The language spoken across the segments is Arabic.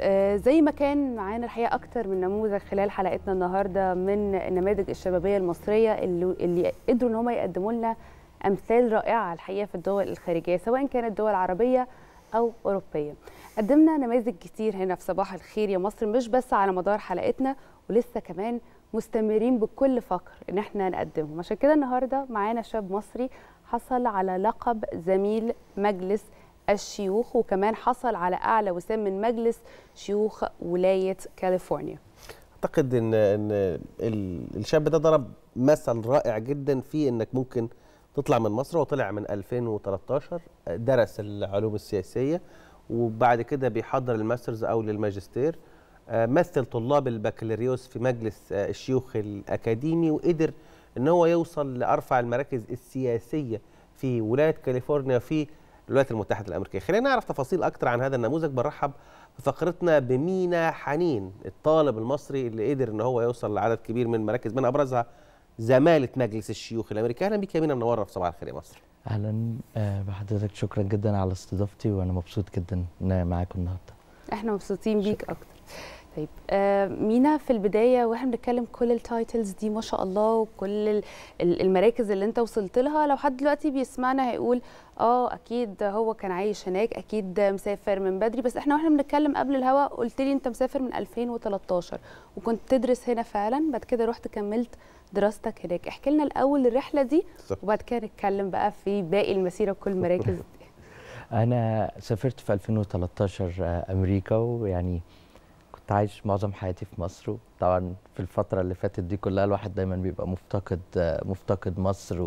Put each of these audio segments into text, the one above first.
آه، زي ما كان معانا الحقيقه اكتر من نموذج خلال حلقتنا النهارده من النماذج الشبابيه المصريه اللي, اللي قدروا ان هم يقدموا لنا امثال رائعه الحقيقه في الدول الخارجيه سواء كانت دول عربيه او اوروبيه قدمنا نماذج كتير هنا في صباح الخير يا مصر مش بس على مدار حلقتنا ولسه كمان مستمرين بكل فقر ان احنا نقدمهم عشان كده النهارده معانا شاب مصري حصل على لقب زميل مجلس الشيوخ وكمان حصل على اعلى وسام من مجلس شيوخ ولايه كاليفورنيا اعتقد ان ان الشاب ده ضرب مثل رائع جدا في انك ممكن تطلع من مصر وطلع من 2013 درس العلوم السياسيه وبعد كده بيحضر الماسترز او للماجستير آه، مثل طلاب البكالوريوس في مجلس آه، الشيوخ الاكاديمي وقدر ان هو يوصل لارفع المراكز السياسيه في ولايه كاليفورنيا في الولايات المتحده الامريكيه خلينا نعرف تفاصيل اكتر عن هذا النموذج برحب في فقرتنا بمينا حنين الطالب المصري اللي قدر ان هو يوصل لعدد كبير من المراكز من ابرزها زماله مجلس الشيوخ الامريكي اهلا بك يا مينا منوره في صباح الخير يا مصر اهلا آه، بحضرتك شكرا جدا على استضافتي وانا مبسوط جدا ان معاكم النهارده احنا مبسوطين بيك اكتر طيب آه، مينا في البدايه واحنا بنتكلم كل التايتلز دي ما شاء الله وكل المراكز اللي انت وصلت لها لو حد دلوقتي بيسمعنا هيقول اه اكيد هو كان عايش هناك اكيد مسافر من بدري بس احنا واحنا بنتكلم قبل الهواء قلت لي انت مسافر من 2013 وكنت تدرس هنا فعلا بعد كده رحت كملت دراستك هناك احكي لنا الاول الرحله دي وبعد كده نتكلم بقى في باقي المسيره وكل المراكز دي انا سافرت في 2013 آه، امريكا ويعني كنت عايش معظم حياتي في مصر طبعا في الفترة اللي فاتت دي كلها الواحد دايما بيبقى مفتقد مفتقد مصر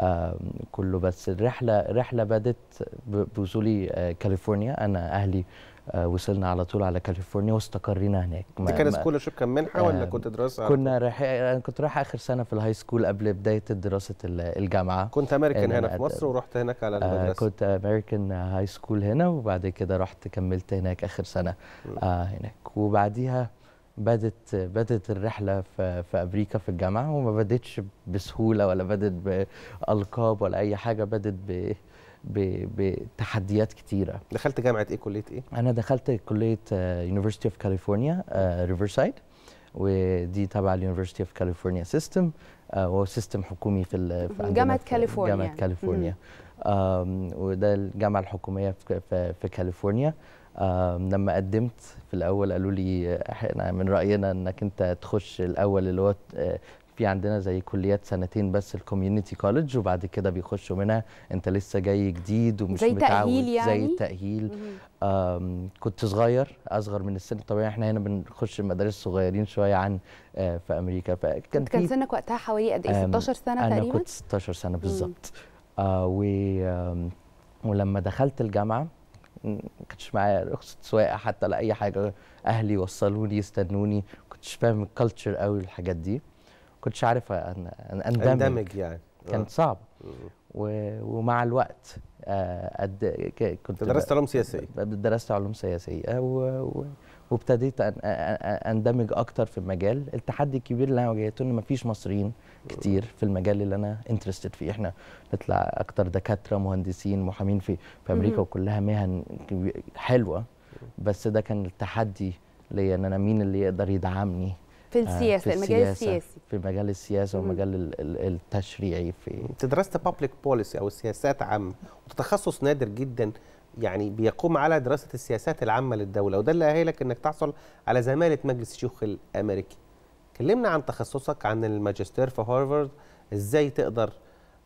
وكله بس الرحلة الرحلة بدت بوصولي آه، كاليفورنيا أنا أهلي آه، وصلنا على طول على كاليفورنيا واستقرينا هناك دي كان سكول شيب كان منحه ولا آه، كنت دراسه كنا رايح انا كنت رايح اخر سنه في الهاي سكول قبل بدايه دراسه الجامعه كنت امريكان هنا في مصر ورحت هناك على آه، المدرسه كنت امريكان هاي سكول هنا وبعد كده رحت كملت هناك اخر سنه هناك وبعديها بدت بدت الرحله في, في امريكا في الجامعه وما بدتش بسهوله ولا بدت بالقاب ولا اي حاجه بدت ب بتحديات كتيره دخلت جامعه ايه كليه ايه انا دخلت كليه يونيفرسيتي اوف كاليفورنيا ريفرسايد ودي تبع اليونيفرسيتي اوف كاليفورنيا سيستم وهو سيستم حكومي في, في جامعه كاليفورنيا جامعه كاليفورنيا وده الجامعه الحكوميه في, في, في كاليفورنيا لما قدمت في الاول قالوا لي احنا من راينا انك انت تخش الاول اللي هو آه، في عندنا زي كليات سنتين بس الكوميونتي كولج وبعد كده بيخشوا منها انت لسه جاي جديد ومش زي متعود تأهيل يعني؟ زي التأهيل كنت صغير اصغر من السن الطبيعي احنا هنا بنخش المدارس صغيرين شويه عن آه، في امريكا فكان كان سنك وقتها حوالي قد ايه 16 سنه تقريبا انا كنت 16 سنه بالظبط آه، و ولما دخلت الجامعه ما كانش معايا رخصه سواقه حتى لاي اي حاجه اهلي وصلوني يستنوني كنتش فاهم الكالتشر قوي الحاجات دي كنتش عارف أن اندمج, أندمج يعني كانت آه. صعبة ومع الوقت قد آه، كنت درست علوم سياسيه درست علوم سياسيه وابتديت أن اندمج اكتر في المجال التحدي الكبير اللي انا واجهته ان مفيش مصريين كتير في المجال اللي انا انترستد فيه احنا نطلع اكتر دكاتره مهندسين محامين في في امريكا وكلها مهن حلوه بس ده كان التحدي ليا ان انا مين اللي يقدر يدعمني في آه، السياسه في المجال السياسي في مجال السياسه والمجال التشريعي في انت درست بابليك بوليسي او السياسات عامه وتخصص نادر جدا يعني بيقوم على دراسه السياسات العامه للدوله وده اللي اهلك انك تحصل على زماله مجلس الشيوخ الامريكي كلمنا عن تخصصك عن الماجستير في هارفارد ازاي تقدر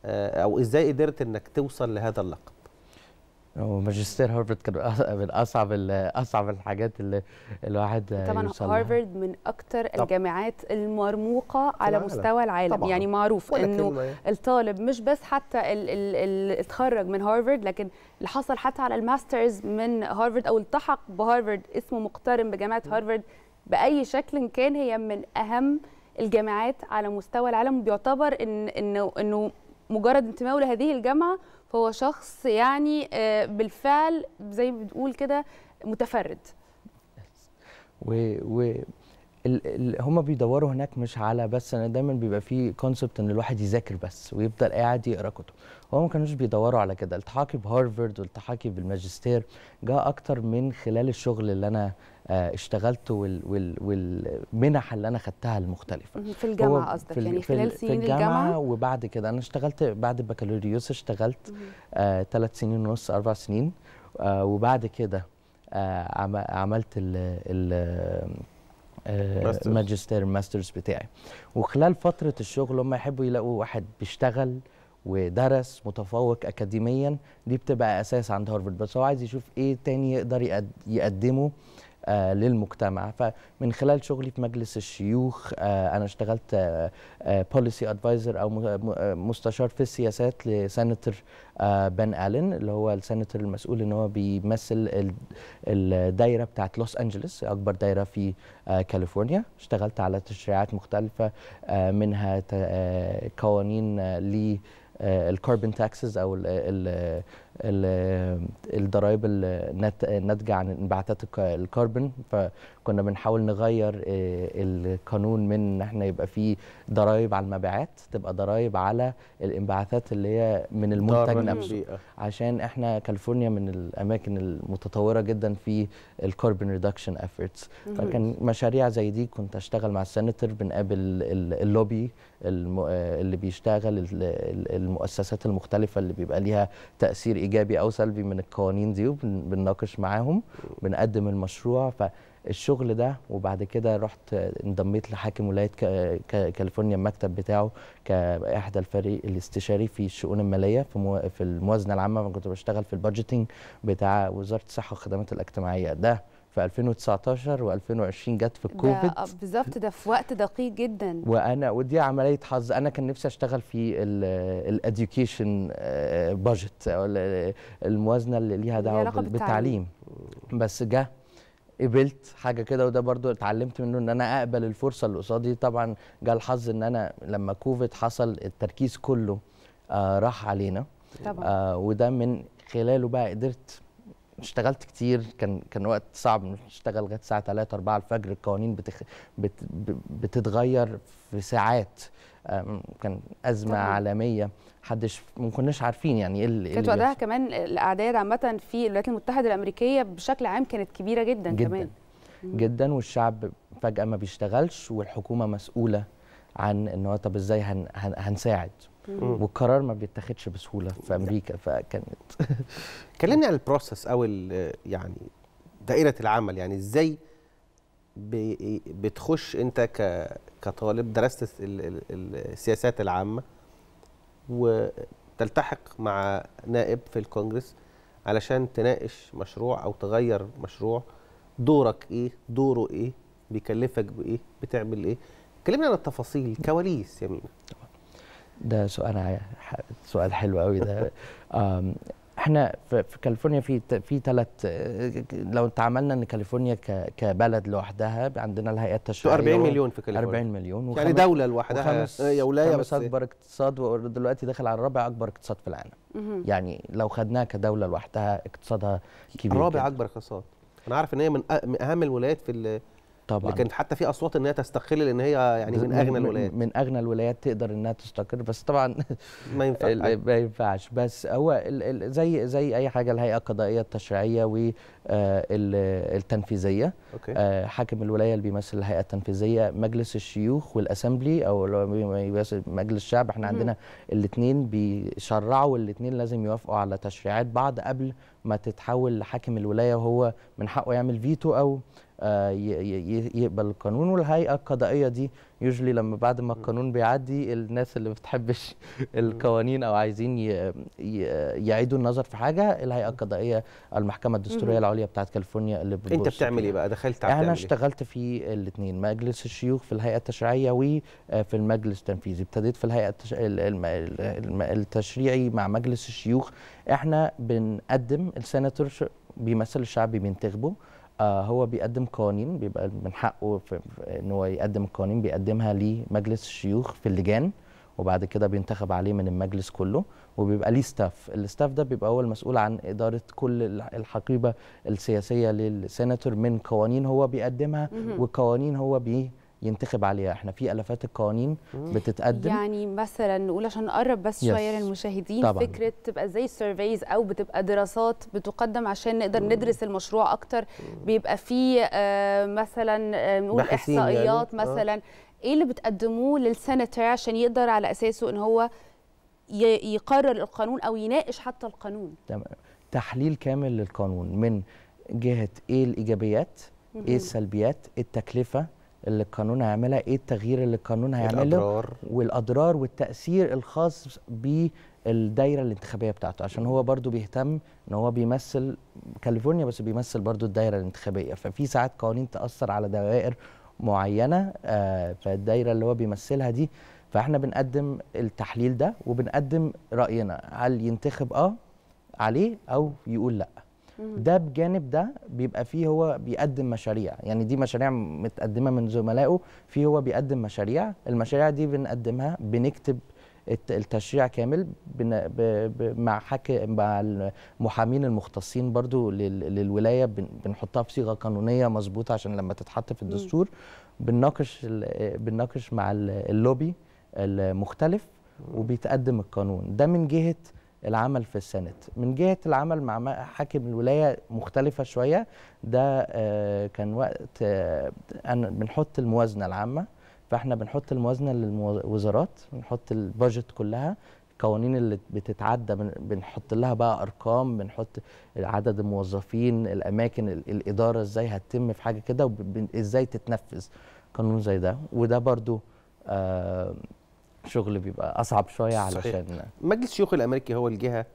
آه، او ازاي قدرت انك توصل لهذا اللقب وماجستير هارفرد كان من اصعب اصعب الحاجات اللي الواحد طبعا هارفرد من اكثر الجامعات المرموقه على العالم. مستوى العالم طبعا. يعني معروف انه يعني. الطالب مش بس حتى اللي اتخرج من هارفرد لكن اللي حصل حتى على الماسترز من هارفرد او التحق بهارفرد اسمه مقترن بجامعه هارفرد باي شكل كان هي من اهم الجامعات على مستوى العالم بيعتبر ان انه انه مجرد انتمائه لهذه الجامعه هو شخص يعني آه، بالفعل زي ما بتقول كده متفرد و, و... هم بيدوروا هناك مش على بس انا دايما بيبقى في كونسبت ان الواحد يذاكر بس ويفضل قاعد يقرا كتب هو ما كانوش بيدوروا على كده التحاقي بهارفرد والتحاقي بالماجستير جاء اكتر من خلال الشغل اللي انا آه، اشتغلت والمنح اللي انا خدتها المختلفه في الجامعه قصدك يعني خلال سنين الجامعة, الجامعه وبعد كده انا اشتغلت بعد البكالوريوس اشتغلت ثلاث آه سنين ونص اربع سنين آه وبعد كده آه عملت ال ال آه، ماجستير ماسترز بتاعي وخلال فتره الشغل هم يحبوا يلاقوا واحد بيشتغل ودرس متفوق اكاديميا دي بتبقى اساس عند هارفرد بس هو عايز يشوف ايه تاني يقدر يقدمه آه، للمجتمع فمن خلال شغلي في مجلس الشيوخ آه، انا اشتغلت بوليسي آه، ادفايزر او مستشار في السياسات لسنتر بن الين اللي هو السنتر المسؤول ان هو بيمثل الدايره بتاعت لوس انجلوس اكبر دايره في كاليفورنيا اشتغلت على تشريعات مختلفه منها قوانين ل آه، الكربون تاكسز او الضرائب الناتجه عن انبعاثات الكربون فكنا بنحاول نغير آه، القانون من ان احنا يبقى فيه ضرائب على المبيعات تبقى ضرائب على الانبعاثات اللي هي من المنتج نفسه عشان احنا كاليفورنيا من الاماكن المتطوره جدا في الكربون ريدكشن افورتس فكان مشاريع زي دي كنت اشتغل مع السناتور بنقابل اللوبي آه، اللي بيشتغل المؤسسات المختلفه اللي بيبقى ليها تاثير ايجابي او سلبي من القوانين دي وبنناقش معاهم بنقدم المشروع فالشغل ده وبعد كده رحت انضميت لحاكم ولايه كاليفورنيا المكتب بتاعه كاحدى الفريق الاستشاري في الشؤون الماليه في مو في الموازنه العامه كنت بشتغل في البادجيتنج بتاع وزاره الصحه والخدمات الاجتماعيه ده في 2019 و2020 جت في الكوفيد آه، بالظبط ده في وقت دقيق جدا وانا ودي عمليه حظ انا كان نفسي اشتغل في الاديوكيشن بادجت آه، او الموازنه اللي ليها دعوه بالتعليم بس جه قبلت حاجه كده وده برضو اتعلمت منه ان انا اقبل الفرصه اللي قصادي طبعا جه الحظ ان انا لما كوفيد حصل التركيز كله آه راح علينا طبعا آه وده من خلاله بقى قدرت اشتغلت كتير كان كان وقت صعب نشتغل لغايه الساعه 3 4 الفجر القوانين بتخ... بت... بتتغير في ساعات كان ازمه طبعا. عالميه محدش ما كناش عارفين يعني ايه, إيه كانت وقتها كمان الاعداد عامه في الولايات المتحده الامريكيه بشكل عام كانت كبيره جدا, جداً. كمان جدا والشعب فجاه ما بيشتغلش والحكومه مسؤوله عن ان هو طب ازاي هن... هن... هنساعد والقرار ما بيتاخدش بسهوله في امريكا فكانت كلمني عن البروسس او يعني دائره العمل يعني ازاي بتخش انت كطالب درست السياسات العامه وتلتحق مع نائب في الكونجرس علشان تناقش مشروع او تغير مشروع دورك ايه دوره ايه بيكلفك بايه بتعمل ايه كلمنا عن التفاصيل كواليس يا مينا ده سؤال سؤال حلو قوي ده احنا في كاليفورنيا في في ثلاث آه، لو تعاملنا ان كاليفورنيا كبلد لوحدها عندنا الهيئات التشريعيه 40 مليون في كاليفورنيا 40 مليون يعني دوله لوحدها يا ولايه بس اكبر اقتصاد ودلوقتي داخل على رابع اكبر اقتصاد في العالم يعني لو خدناها كدوله لوحدها اقتصادها كبير رابع اكبر اقتصاد انا عارف ان هي من اهم الولايات في طبعا لكن حتى في اصوات ان هي تستقل لان هي يعني من اغنى الولايات من اغنى الولايات تقدر انها تستقر بس طبعا ما ينفعش ما ينفعش بس هو زي زي اي حاجه الهيئه القضائيه التشريعيه آه، التنفيذيه أوكي. آه، حاكم الولايه اللي بيمثل الهيئه التنفيذيه مجلس الشيوخ والاسمبلي او مجلس الشعب احنا عندنا الاثنين بيشرعوا الاثنين لازم يوافقوا على تشريعات بعض قبل ما تتحول لحاكم الولايه وهو من حقه يعمل فيتو او آه، يقبل القانون والهيئه القضائيه دي يوجلي لما بعد ما القانون بيعدي الناس اللي ما بتحبش القوانين او عايزين يعيدوا النظر في حاجه الهيئه القضائيه المحكمه الدستوريه العليا بتاعه كاليفورنيا اللي انت بتعمل ايه بقى دخلت على انا إيه؟ اشتغلت في الاثنين مجلس الشيوخ في الهيئه التشريعيه وفي آه، المجلس التنفيذي ابتديت في الهيئه التش... التشريعي مع مجلس الشيوخ احنا بنقدم السناتور بيمثل الشعب بينتخبه آه، هو بيقدم قوانين بيبقى من حقه ان هو يقدم القوانين بيقدمها لمجلس الشيوخ في اللجان وبعد كده بينتخب عليه من المجلس كله وبيبقى ليه ستاف الستاف ده بيبقى هو المسؤول عن إدارة كل الحقيبة السياسية للسيناتور من قوانين هو بيقدمها وقوانين هو بيه ينتخب عليها احنا في الافات القوانين بتتقدم يعني مثلا نقول عشان نقرب بس شويه yes. للمشاهدين طبعًا. فكره تبقى زي سيرفيز او بتبقى دراسات بتقدم عشان نقدر ندرس المشروع اكتر بيبقى فيه آه، مثلا آه، نقول يعني. احصائيات يعني. مثلا ايه اللي بتقدموه للسنتر عشان يقدر على اساسه ان هو يقرر القانون او يناقش حتى القانون تمام تحليل كامل للقانون من جهه ايه الايجابيات ايه السلبيات التكلفه اللي القانون هيعملها ايه التغيير اللي القانون هيعمله الأضرار. والاضرار والتاثير الخاص بالدايره الانتخابيه بتاعته عشان هو برضو بيهتم ان هو بيمثل كاليفورنيا بس بيمثل برضو الدايره الانتخابيه ففي ساعات قوانين تاثر على دوائر معينه آه فالدايره اللي هو بيمثلها دي فاحنا بنقدم التحليل ده وبنقدم راينا هل ينتخب اه عليه او يقول لا ده بجانب ده بيبقى فيه هو بيقدم مشاريع يعني دي مشاريع متقدمه من زملائه فيه هو بيقدم مشاريع المشاريع دي بنقدمها بنكتب التشريع كامل مع حكي مع المحامين المختصين برضو للولايه بنحطها بصيغه قانونيه مظبوطه عشان لما تتحط في الدستور بنناقش بنناقش مع اللوبي المختلف وبيتقدم القانون ده من جهه العمل في السنت من جهه العمل مع حاكم الولايه مختلفه شويه ده آه، كان وقت آه، بنحط الموازنه العامه فاحنا بنحط الموازنه للوزارات بنحط البادجت كلها القوانين اللي بتتعدى بنحط لها بقى ارقام بنحط عدد الموظفين الاماكن الاداره ازاي هتتم في حاجه كده وازاي تتنفذ قانون زي ده وده برضو آه شغل بيبقى اصعب شويه علشان مجلس الشيوخ الامريكي هو الجهه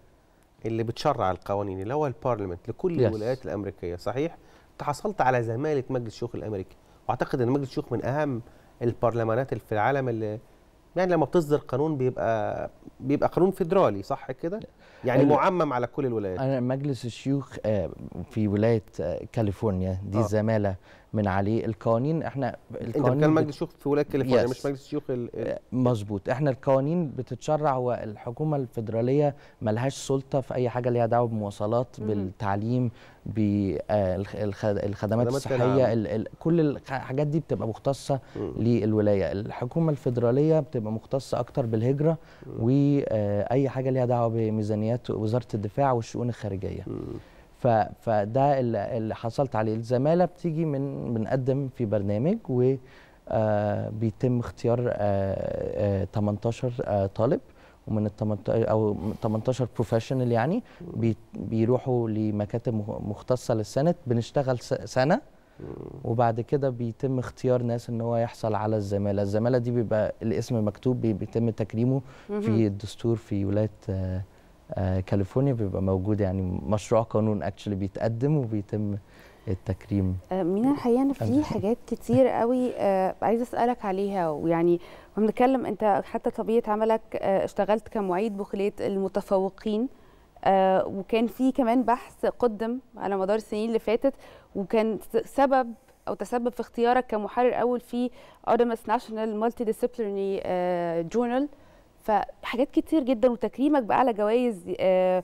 اللي بتشرع القوانين اللي هو البارلمنت لكل يس. الولايات الامريكيه صحيح تحصلت على زماله مجلس الشيوخ الامريكي واعتقد ان مجلس الشيوخ من اهم البرلمانات في العالم اللي يعني لما بتصدر قانون بيبقى بيبقى قانون فيدرالي صح كده؟ يعني معمم على كل الولايات انا مجلس الشيوخ آه، في ولايه آه، كاليفورنيا دي آه. زماله من عليه القوانين احنا القوانين انت بتتكلم مجلس الشيوخ في ولايه كاليفورنيا مش مجلس الشيوخ ال... مظبوط احنا القوانين بتتشرع هو الحكومه الفدراليه ملهاش سلطه في اي حاجه ليها دعوه بمواصلات بالتعليم بالخدمات الصحيه ال ال كل الحاجات دي بتبقى مختصه للولايه الحكومه الفدراليه بتبقى مختصه اكتر بالهجره واي حاجه ليها دعوه بميزانيات وزاره الدفاع والشؤون الخارجيه فده اللي حصلت عليه الزماله بتيجي من بنقدم في برنامج و آه، بيتم اختيار 18 آه، آه، طالب ومن ال 18 او 18 بروفيشنال يعني بيروحوا لمكاتب مختصه للسنه بنشتغل سنه وبعد كده بيتم اختيار ناس ان هو يحصل على الزماله، الزماله دي بيبقى الاسم مكتوب بيتم تكريمه في الدستور في ولايه آه، كاليفورنيا بيبقى موجود يعني مشروع قانون اكشلي بيتقدم وبيتم التكريم آه، من الحقيقه انا في حاجات كتير قوي آه، عايزه اسالك عليها ويعني بنتكلم انت حتى طبيعه عملك اشتغلت كمعيد بخليه المتفوقين وكان في كمان بحث قدم على مدار السنين اللي فاتت وكان سبب او تسبب في اختيارك كمحرر اول في اودمس ناشونال مالتي ديسيبلينري جورنال فحاجات كتير جدا وتكريمك باعلى جوائز آه،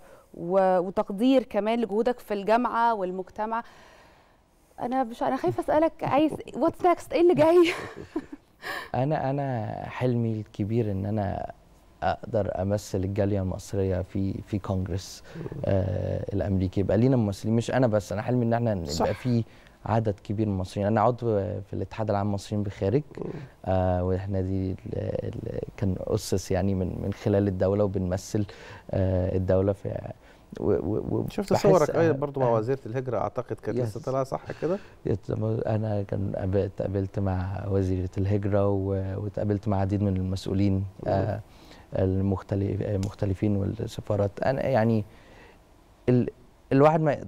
وتقدير كمان لجهودك في الجامعه والمجتمع انا مش انا خايفه اسالك عايز واتس نكست ايه اللي جاي انا انا حلمي الكبير ان انا اقدر امثل الجاليه المصريه في في كونجرس آه الامريكي يبقى لينا ممثلين مش انا بس انا حلمي ان احنا يبقى في عدد كبير من المصريين انا عضو في الاتحاد العام للمصريين بخارج آه واحنا دي كان اسس يعني من من خلال الدوله وبنمثل آه الدوله في و و شفت صورك ايضا آه، برضه مع آه. وزيره الهجره اعتقد كانت لسه طالعه صح كده؟ انا كان اتقابلت مع وزيره الهجره واتقابلت مع عديد من المسؤولين آه المختلفين والسفارات انا يعني ال الواحد ما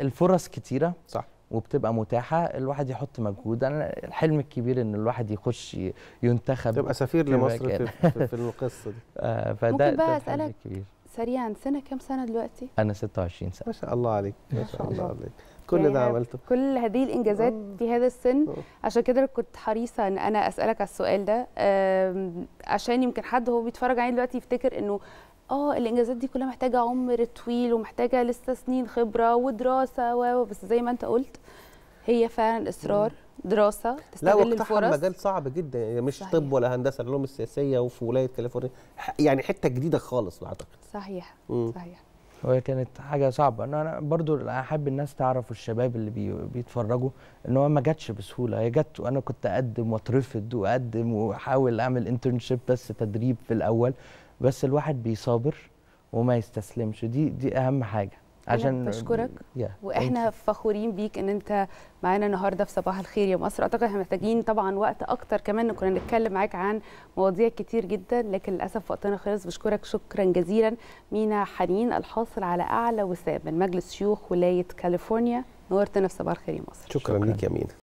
الفرص كتيره صح وبتبقى متاحه الواحد يحط مجهود انا الحلم الكبير ان الواحد يخش ينتخب تبقى سفير لمصر في, في, القصه دي آه فده ممكن بقى اسالك سريعا سنه كام سنه دلوقتي انا 26 سنه ما شاء الله عليك ما شاء الله عليك كل ده عملته كل هذه الانجازات أوه. في هذا السن أوه. عشان كده كنت حريصه ان انا اسالك على السؤال ده عشان يمكن حد هو بيتفرج عليه دلوقتي يفتكر انه اه الانجازات دي كلها محتاجه عمر طويل ومحتاجه لسه سنين خبره ودراسه و بس زي ما انت قلت هي فعلا اصرار دراسه لا واقتحم مجال صعب جدا يعني مش صحيح. طب ولا هندسه العلوم السياسيه وفي ولايه كاليفورنيا يعني حته جديده خالص اعتقد صحيح مم. صحيح وهي كانت حاجه صعبه انا انا برضو احب الناس تعرف الشباب اللي بي بيتفرجوا ان هو ما جاتش بسهوله هي جت وانا كنت اقدم واترفض واقدم واحاول اعمل انترنشيب بس تدريب في الاول بس الواحد بيصابر وما يستسلمش دي دي اهم حاجه عشان بشكرك واحنا فخورين بيك ان انت معانا النهارده في صباح الخير يا مصر اعتقد احنا محتاجين طبعا وقت اكتر كمان كنا نتكلم معاك عن مواضيع كتير جدا لكن للاسف وقتنا خلص بشكرك شكرا جزيلا مينا حنين الحاصل على اعلى وسام من مجلس شيوخ ولايه كاليفورنيا نورتنا في صباح الخير يا مصر شكرا, شكرا. ليك يا مينا